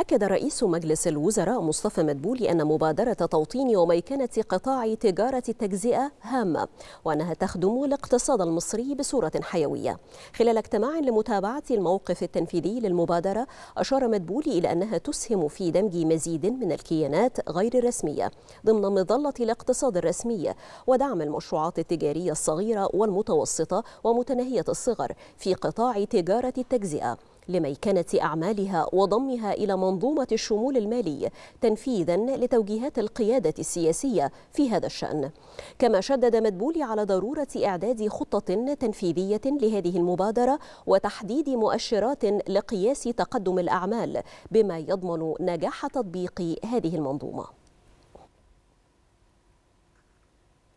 أكد رئيس مجلس الوزراء مصطفى مدبولي أن مبادرة توطين وميكنة قطاع تجارة التجزئة هامة وأنها تخدم الاقتصاد المصري بصورة حيوية خلال اجتماع لمتابعة الموقف التنفيذي للمبادرة أشار مدبولي إلى أنها تسهم في دمج مزيد من الكيانات غير الرسمية ضمن مظلة الاقتصاد الرسمي ودعم المشروعات التجارية الصغيرة والمتوسطة ومتناهية الصغر في قطاع تجارة التجزئة لميكنة أعمالها وضمها إلى منظومة الشمول المالي تنفيذا لتوجيهات القيادة السياسية في هذا الشأن كما شدد مدبولي على ضرورة إعداد خطة تنفيذية لهذه المبادرة وتحديد مؤشرات لقياس تقدم الأعمال بما يضمن نجاح تطبيق هذه المنظومة